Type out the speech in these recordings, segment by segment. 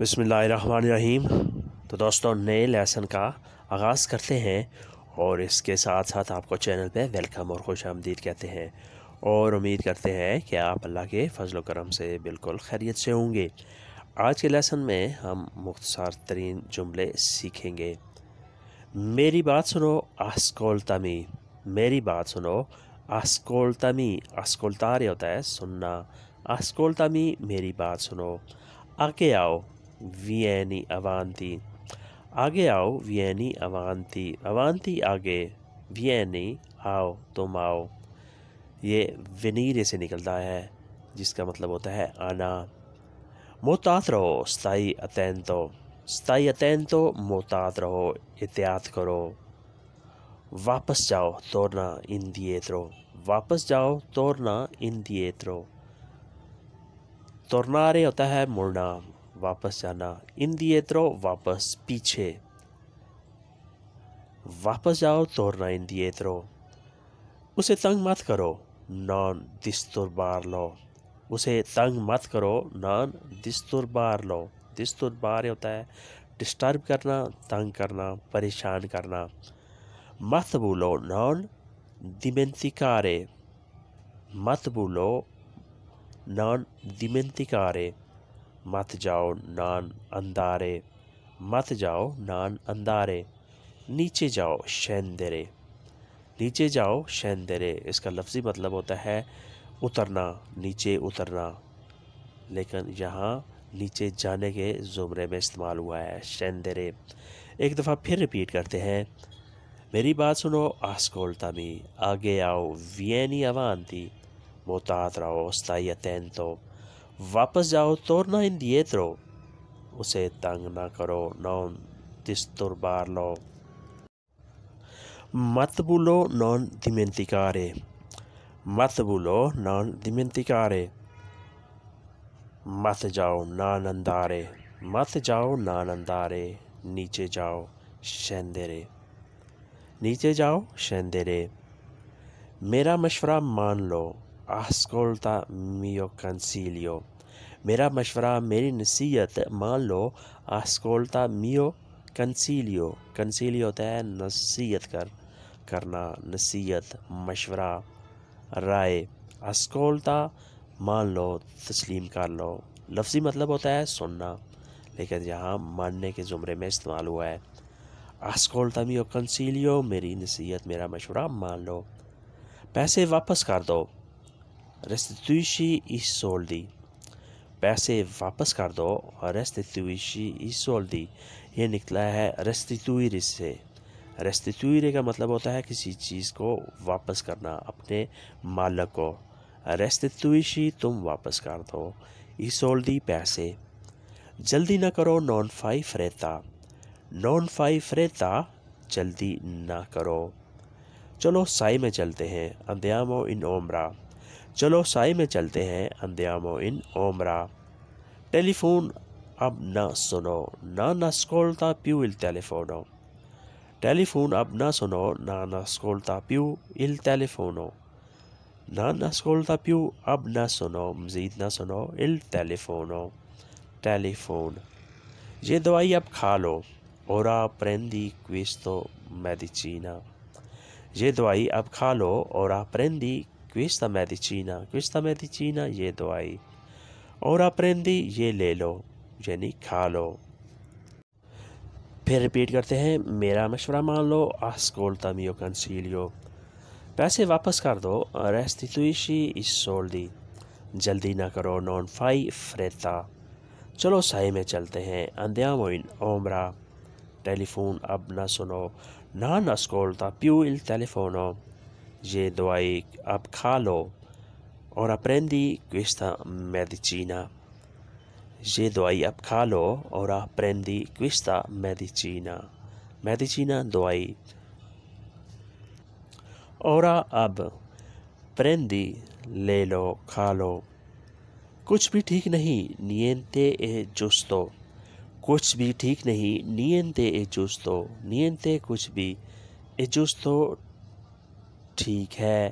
بسم اللہ الرحمن الرحیم تو دوستوں نئے لیسن کا آغاز کرتے ہیں اور اس کے ساتھ ساتھ آپ کو چینل پہ ویلکم اور خوش آمدید کہتے ہیں اور امید کرتے ہیں کہ آپ اللہ کے فضل و کرم سے بالکل خیریت سے ہوں گے آج کے لیسن میں ہم مختصر ترین جملے سیکھیں گے میری بات سنو آسکول میری بات سنو آسکول تمی ہوتا ہے سننا آسکول میری بات سنو آکے آؤ وینی اوانتی آگے آؤ وینی اوانتی اوانتی آگے وینی آؤ تم آؤ یہ ونیرے سے نکلتا ہے جس کا مطلب ہوتا ہے آنا محتاط رہو ستائی اتین تو ستائی اتین تو محتاط رہو احتیاط کرو واپس جاؤ تورنا ان دیترو واپس جاؤ تورنا ان دیترو اترو ہوتا ہے مرنا واپس جانا ان دیے واپس پیچھے واپس جاؤ توڑنا ان دیے اسے تنگ مت کرو نان دستور بار لو اسے تنگ مت کرو نان دستور بار لو دستور بار ہوتا ہے ڈسٹرب کرنا تنگ کرنا پریشان کرنا مت بولو نان دیمنتکارے مت بولو نان دیمنتکارے مت جاؤ نان اندارے مت جاؤ نان اندارے نیچے جاؤ شین نیچے جاؤ شین درے اس کا لفظی مطلب ہوتا ہے اترنا نیچے اترنا لیکن یہاں نیچے جانے کے زمرے میں استعمال ہوا ہے شین درے ایک دفعہ پھر ریپیٹ کرتے ہیں میری بات سنو آسکول تمی آگے آؤ وینی اوانتی محتاط رہو استائی ین تو واپس جاؤ تو ان دیترو اسے تنگ نہ کرو نون تستر بار لو مت بولو نون دمنتکا رے مت بولو نون دمنتکا رے مت جاؤ نانندا رے مت جاؤ نانندا رے نیچے جاؤ شیندے نیچے جاؤ شیندے میرا مشورہ مان لو آسکولتا میو کنسیلیو میرا مشورہ میری نصیحت مان لو آسکولتا میو کنسیلیو کنسیلیو ہوتا ہے نصیحت کر کرنا نصیحت مشورہ رائے اسکولتا مان لو تسلیم کر لو لفظی مطلب ہوتا ہے سننا لیکن یہاں ماننے کے زمرے میں استعمال ہوا ہے آسکولتا میو کنسیلیو میری نصیحت میرا مشورہ مان لو پیسے واپس کر دو رستی اس سول دی پیسے واپس کر دو اور ایسول دی یہ نکلا ہے رست سے ریستری کا مطلب ہوتا ہے کسی چیز کو واپس کرنا اپنے مالک کو ریست تم واپس کر دو ایسول دی پیسے جلدی نہ کرو نون فائی فریتا نون فائی فریتا جلدی نہ کرو چلو سائی میں چلتے ہیں اندیام و عمرہ چلو سائے میں چلتے ہیں اندیام و ان عمرہ ٹیلی فون اب نہ سنو نہ سکولتا پیو ٹیلی فونو ٹیلی فون اب نہ سنو نہ سکولتا پیو ال ٹیلی فونو نہ سکولتا پیو اب نہ سنو مزید نہ سنو ال ٹیلی فون یہ دوائی اب کھا لو اورا پرندی کویستو میڈیچینا یہ دوائی اب کھا لو اورا پرندی کوئستا چینا کوشتہ میتی چینا یہ تو آئی اور آپ ریندی یہ لے لو یعنی کھا لو پھر رپیٹ کرتے ہیں میرا مشورہ مان لو آسکول تم یو کنسیل یو پیسے واپس کر دو ریستی اس سول دی جلدی نہ کرو نون فائی فریتا چلو صحیح میں چلتے ہیں اندیا معل امرا ٹیلیفون اب نہ سنو نان اسکولتا پیول ٹیلیفون یہ دوائی آپ کھا لو اور اپریندی کشت تھا یہ دوائی آپ کھا لو اور اپریندی کشت تھا مید دوائی اور اب پرندی لے لو کھا لو کچھ بھی ٹھیک نہیں نینتے اے جوستو کچھ بھی ٹھیک نہیں نینتے اے جوستو نینتے کچھ بھی اے جوستو ٹھیک ہے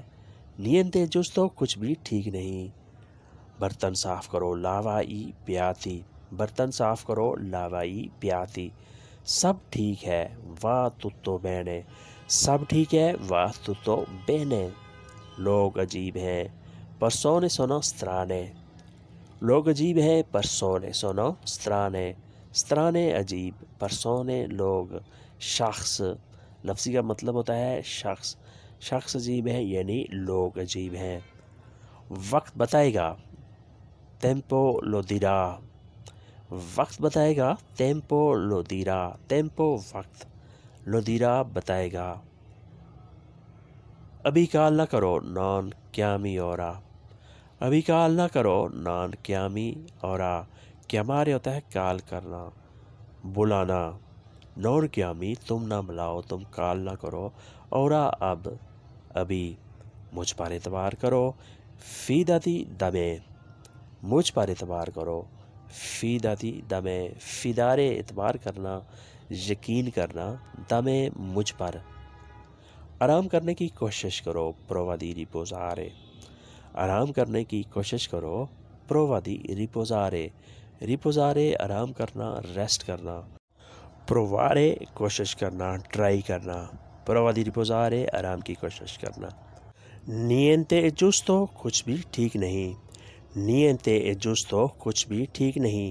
نیت تو کچھ بھی ٹھیک نہیں برتن صاف کرو لاوائی پیاتی برتن صاف کرو لاوائی پیاتی سب ٹھیک ہے واہ تو بہنے سب ٹھیک ہے واہ تو بہنے لوگ عجیب ہیں پر سونے سونا سترانے لوگ عجیب ہیں پر سونے سونا سترانے سترانے عجیب پر سونے لوگ شخص لفظی کا مطلب ہوتا ہے شخص شخص عجیب ہے یعنی لوگ عجیب ہیں وقت بتائے گا تیمپو لودیرا وقت بتائے گا تیمپو لودیرا تیمپو وقت لودیرا بتائے گا ابھی کال نہ کرو نان قیامی اورا ابھی کال نہ کرو نان قیامی اورا کیمارے ہوتا ہے کال کرنا بلانا نان قیامی تم نہ بلاؤ تم کال نہ کرو اورا اب ابھی مجھ پر اعتبار کرو فی داتی دمے مجھ پر اعتبار کرو فی دمے دمیں فدار اعتبار کرنا یقین کرنا دمے مجھ پر آرام کرنے کی کوشش کرو پرو ریپوزارے آرام کرنے کی کوشش کرو پرو ریپوزارے ریپوزارے آرام کرنا ریسٹ کرنا پروارے کوشش کرنا ٹرائی کرنا پر وادیری گزارے آرام کی کوشش کرنا نینت جو کچھ بھی ٹھیک نہیں نینت اے جز تو کچھ بھی ٹھیک نہیں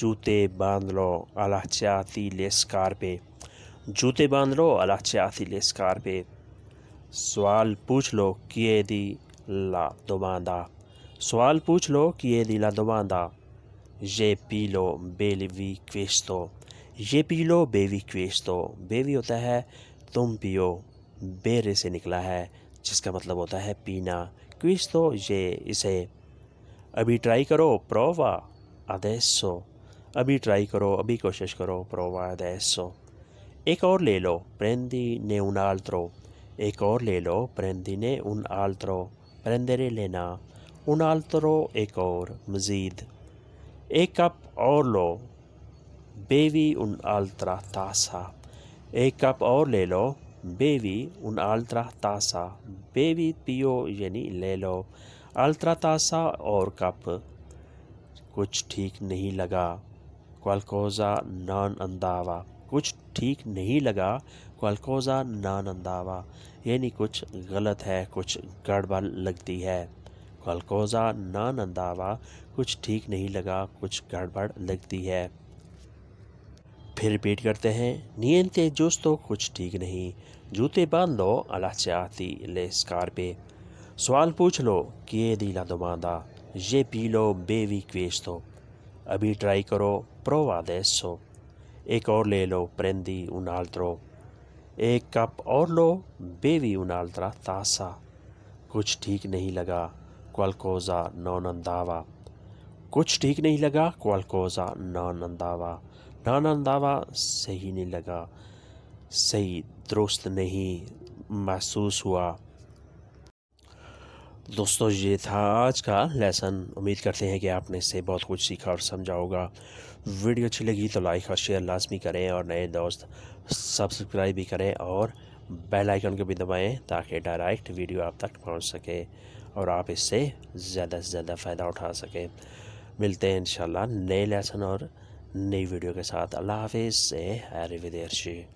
جوتے باندھ لو اللہ چاہتی لیس پہ جوتے باندھ لو الچیاتی لیس کار پہ سوال پوچھ لو کیے دی لا دیباندھا سوال پوچھ لو کیے دی لا دو باندھا یہ پی لو بیلوی لی وی یہ پی لو بیوی کویشتو بیوی ہوتا ہے تم پیو بیرے سے نکلا ہے جس کا مطلب ہوتا ہے پینا کیس تو یہ اسے ابھی ٹرائی کرو پرووا ادیسو سو ابھی ٹرائی کرو ابھی کوشش کرو پرووا ادیسو ادیس سو ایک اور لے لو پرندی نے ان آلترو ایک اور لے لو پرندی نے ان آلترو پرندے لینا ان آلترو ایک اور مزید ایک کپ اور لو بیوی ان آلترا تاسا ایک کپ اور لے لو بیوی ان آلترا تاسا بیوی پیو یعنی لے لو آلترا تاسا اور کپ کچھ ٹھیک نہیں لگا کوالکوزا نان انداوا کچھ ٹھیک نہیں لگا کوالکوزا نان انداوا یعنی کچھ غلط ہے کچھ گڑبڑ لگتی ہے کوالکوزا نان انداوا کچھ ٹھیک نہیں لگا کچھ گڑبڑ لگتی ہے پھر ریپیٹ کرتے ہیں نینتے جوس تو کچھ ٹھیک نہیں جوتے باندھ لو اللہ چاہتی لے سکار پہ سوال پوچھ لو کہ دیلا دو ماندہ یہ پی لو بے وی تو ابھی ٹرائی کرو پرو وادیس سو ایک اور لے لو پرندی انال ترو ایک کپ اور لو بے وی ترا تاسا کچھ ٹھیک نہیں لگا کوالکوزا نان کچھ ٹھیک نہیں لگا کوالکوزا ناننداوا نہ اندازہ صحیح نہیں لگا صحیح درست نہیں محسوس ہوا دوستو یہ تھا آج کا لیسن امید کرتے ہیں کہ آپ نے اس سے بہت کچھ سیکھا اور سمجھا ہوگا ویڈیو اچھی لگی تو لائک اور شیئر لازمی کریں اور نئے دوست سبسکرائب بھی کریں اور بیل آئیکن کو بھی دبائیں تاکہ ڈائریکٹ ویڈیو آپ تک پہنچ سکے اور آپ اس سے زیادہ سے زیادہ فائدہ اٹھا سکیں ملتے ہیں انشاءاللہ نئے لیسن اور نئی ویڈیو کے ساتھ اللہ حافظ سے حیر و